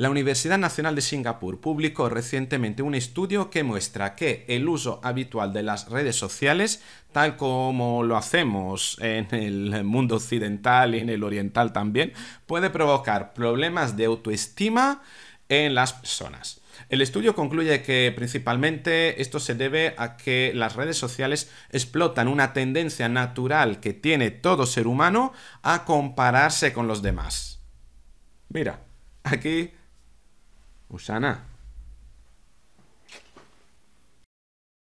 La Universidad Nacional de Singapur publicó recientemente un estudio que muestra que el uso habitual de las redes sociales, tal como lo hacemos en el mundo occidental y en el oriental también, puede provocar problemas de autoestima en las personas. El estudio concluye que principalmente esto se debe a que las redes sociales explotan una tendencia natural que tiene todo ser humano a compararse con los demás. Mira, aquí Usana.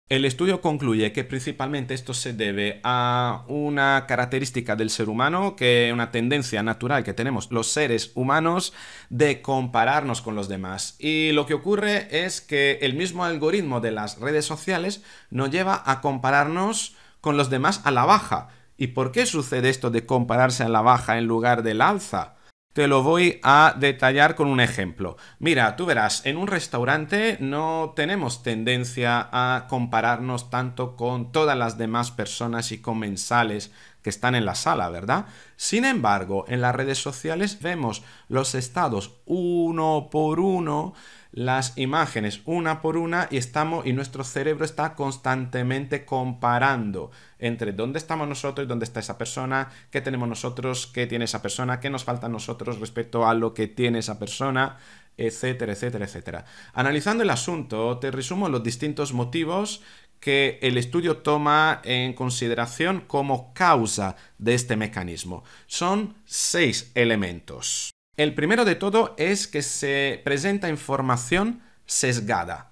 El estudio concluye que principalmente esto se debe a una característica del ser humano, que es una tendencia natural que tenemos los seres humanos de compararnos con los demás. Y lo que ocurre es que el mismo algoritmo de las redes sociales nos lleva a compararnos con los demás a la baja. ¿Y por qué sucede esto de compararse a la baja en lugar del alza? Te lo voy a detallar con un ejemplo. Mira, tú verás, en un restaurante no tenemos tendencia a compararnos tanto con todas las demás personas y comensales que están en la sala, ¿verdad? Sin embargo, en las redes sociales vemos los estados uno por uno las imágenes una por una y estamos y nuestro cerebro está constantemente comparando entre dónde estamos nosotros y dónde está esa persona, qué tenemos nosotros, qué tiene esa persona, qué nos falta a nosotros respecto a lo que tiene esa persona, etcétera, etcétera, etcétera. Analizando el asunto, te resumo los distintos motivos que el estudio toma en consideración como causa de este mecanismo. Son seis elementos. El primero de todo es que se presenta información sesgada.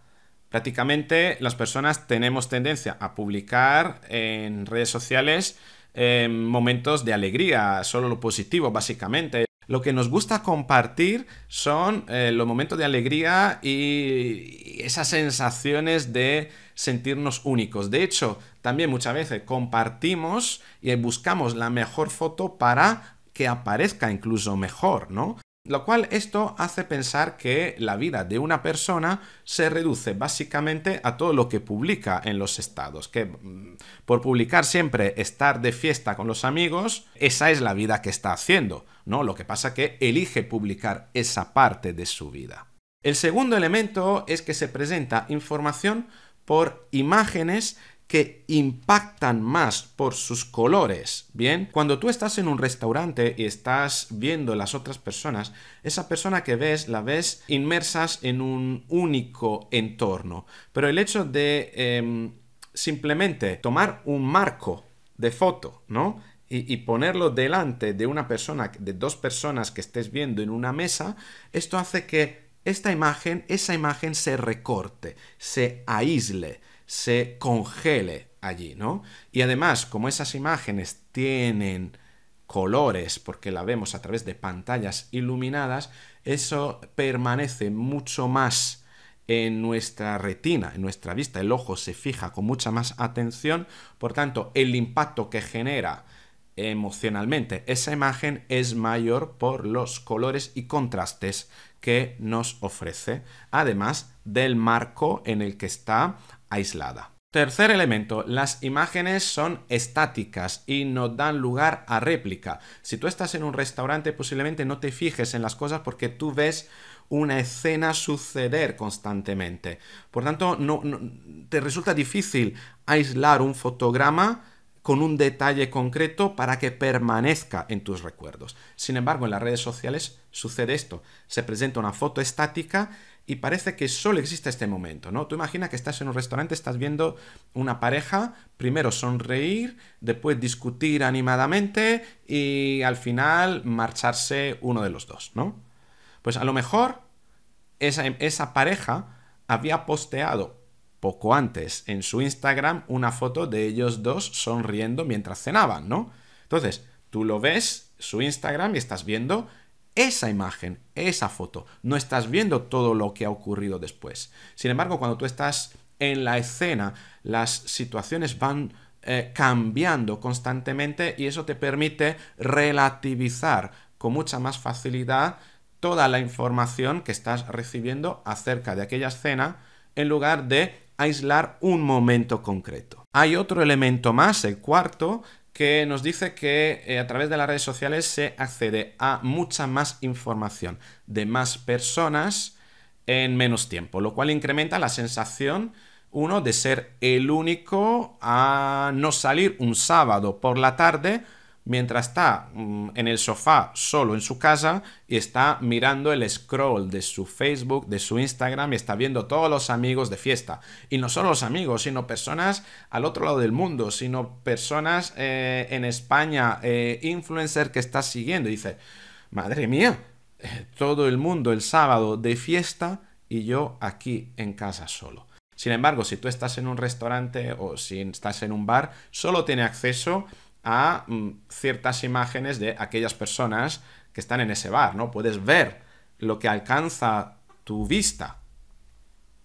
Prácticamente las personas tenemos tendencia a publicar en redes sociales em, momentos de alegría, solo lo positivo básicamente. Lo que nos gusta compartir son eh, los momentos de alegría y esas sensaciones de sentirnos únicos. De hecho, también muchas veces compartimos y buscamos la mejor foto para que aparezca incluso mejor, ¿no? Lo cual esto hace pensar que la vida de una persona se reduce básicamente a todo lo que publica en los estados, que mm, por publicar siempre estar de fiesta con los amigos, esa es la vida que está haciendo, ¿no? Lo que pasa que elige publicar esa parte de su vida. El segundo elemento es que se presenta información por imágenes que impactan más por sus colores, ¿bien? Cuando tú estás en un restaurante y estás viendo las otras personas, esa persona que ves la ves inmersas en un único entorno. Pero el hecho de em, simplemente tomar un marco de foto, ¿no? Y, y, ponerlo delante de una persona, de dos personas que estés viendo en una mesa, esto hace que esta imagen, esa imagen se recorte, se aísle, se congele allí, ¿no? Y además, como esas imágenes tienen colores, porque la vemos a través de pantallas iluminadas, eso permanece mucho más en nuestra retina, en nuestra vista, el ojo se fija con mucha más atención, por tanto, el impacto que genera emocionalmente esa imagen es mayor por los colores y contrastes que nos ofrece, además del marco en el que está aislada. Tercer elemento, las imágenes son estáticas y no dan lugar a réplica. Si tú estás en un restaurante posiblemente no te fijes en las cosas porque tú ves una escena suceder constantemente. Por tanto, no, te resulta difícil aislar un fotograma con un detalle concreto para que permanezca en tus recuerdos. Sin embargo, en las redes sociales sucede esto. Se presenta una foto estática y parece que solo existe este momento, ¿no? Tú imagina que estás en un restaurante, estás viendo una pareja, primero sonreír, después discutir animadamente y al final marcharse uno de los dos, ¿no? Pues a lo mejor esa, esa pareja había posteado poco antes en su Instagram una foto de ellos dos sonriendo mientras cenaban, ¿no? Entonces, tú lo ves, su Instagram, y estás viendo esa imagen, esa foto. No estás viendo todo lo que ha ocurrido después. Sin embargo, cuando tú estás en la escena, las situaciones van eh, cambiando constantemente y eso te permite relativizar con mucha más facilidad toda la información que estás recibiendo acerca de aquella escena en lugar de aislar un momento concreto. Hay otro elemento más, el cuarto, que nos dice que eh, a través de las redes sociales se accede a mucha más información de más personas en menos tiempo, lo cual incrementa la sensación, uno, de ser el único a no salir un sábado por la tarde mientras está mm, en el sofá solo en su casa y está mirando el scroll de su Facebook, de su Instagram y está viendo todos los amigos de fiesta. Y no solo los amigos, sino personas al otro lado del mundo, sino personas eh, en España, eh, influencer que está siguiendo. Y dice, madre mía, eh, todo el mundo el sábado de fiesta y yo aquí en casa solo. Sin embargo, si tú estás en un restaurante o si estás en un bar, solo tiene acceso a mm, ciertas imágenes de aquellas personas que están en ese bar, ¿no? Puedes ver lo que alcanza tu vista.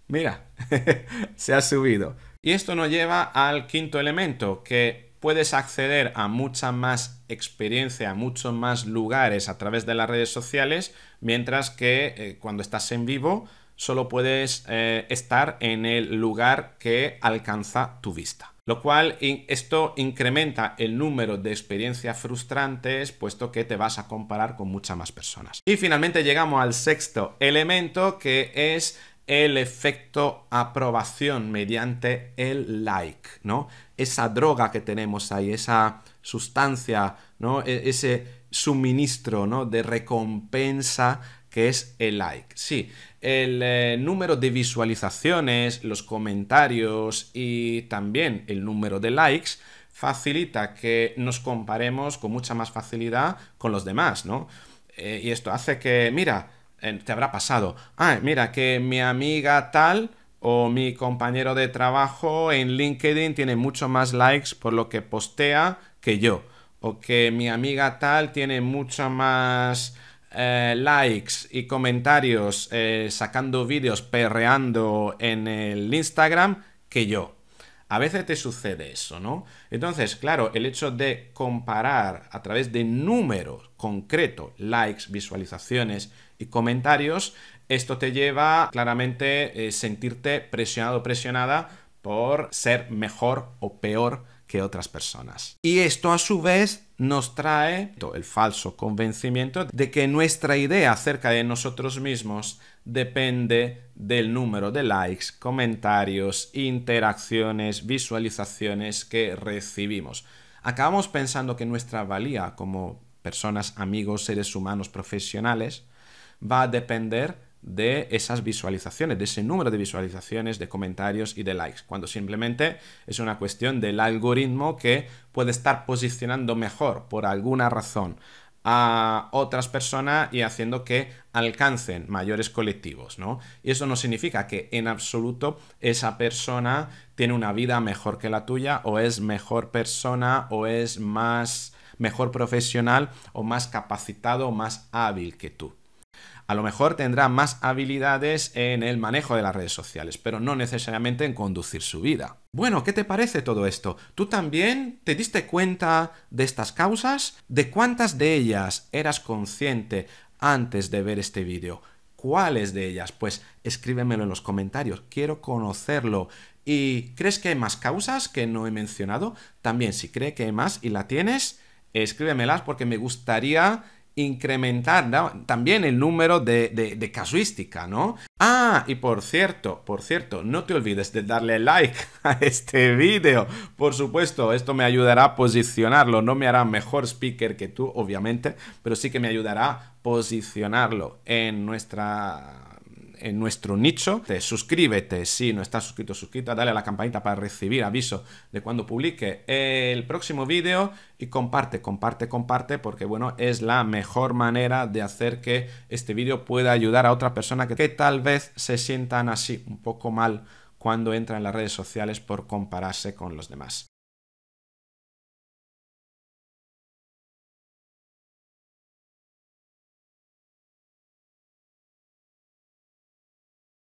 Mira, se ha subido. Y esto nos lleva al quinto elemento, que puedes acceder a mucha más experiencia, a muchos más lugares a través de las redes sociales, mientras que eh, cuando estás en vivo solo puedes eh, estar en el lugar que alcanza tu vista lo cual esto incrementa el número de experiencias frustrantes, puesto que te vas a comparar con muchas más personas. Y finalmente llegamos al sexto elemento, que es el efecto aprobación mediante el like, ¿no? Esa droga que tenemos ahí, esa sustancia, ¿no? E, ese suministro, ¿no? De recompensa que es el like. Sí, el eh, número de visualizaciones, los comentarios y también el número de likes facilita que nos comparemos con mucha más facilidad con los demás, ¿no? Eh, y esto hace que, mira, te habrá pasado, ah, mira, que mi amiga tal o mi compañero de trabajo en LinkedIn tiene mucho más likes por lo que postea que yo, o que mi amiga tal tiene mucho más eh, likes y comentarios eh, sacando vídeos perreando en el Instagram que yo. A veces te sucede eso, ¿no? Entonces, claro, el hecho de comparar a través de números concretos, likes, visualizaciones y comentarios, esto te lleva claramente a eh, sentirte presionado o presionada por ser mejor o peor otras personas. Y esto a su vez nos trae el falso convencimiento de que nuestra idea acerca de nosotros mismos depende del número de likes, comentarios, interacciones, visualizaciones que recibimos. Acabamos pensando que nuestra valía como personas, amigos, seres humanos, profesionales, va a depender de esas visualizaciones, de ese número de visualizaciones, de comentarios y de likes, cuando simplemente es una cuestión del algoritmo que puede estar posicionando mejor por alguna razón a otras personas y haciendo que alcancen mayores colectivos, ¿no? Y eso no significa que en absoluto esa persona tiene una vida mejor que la tuya o es mejor persona o es más mejor profesional o más capacitado o más hábil que tú a lo mejor tendrá más habilidades en el manejo de las redes sociales, pero no necesariamente en conducir su vida. Bueno, ¿qué te parece todo esto? ¿Tú también te diste cuenta de estas causas? ¿De cuántas de ellas eras consciente antes de ver este vídeo? ¿Cuáles de ellas? Pues escríbemelo en los comentarios, quiero conocerlo. ¿Y crees que hay más causas que no he mencionado? También si cree que hay más y la tienes, escríbemelas porque me gustaría incrementar también el número de, de, casuística, ¿no? Ah, y por cierto, por cierto, no te olvides de darle like a este vídeo. Por supuesto, esto me ayudará a posicionarlo. No me hará mejor speaker que tú, obviamente, pero sí que me ayudará a posicionarlo en nuestra en nuestro nicho. Te suscríbete si no estás suscrito, suscríbete, dale a la campanita para recibir aviso de cuando publique el próximo vídeo y comparte, comparte, comparte, porque bueno, es la mejor manera de hacer que este vídeo pueda ayudar a otra persona que, que tal vez se sientan así un poco mal cuando entran en las redes sociales por compararse con los demás.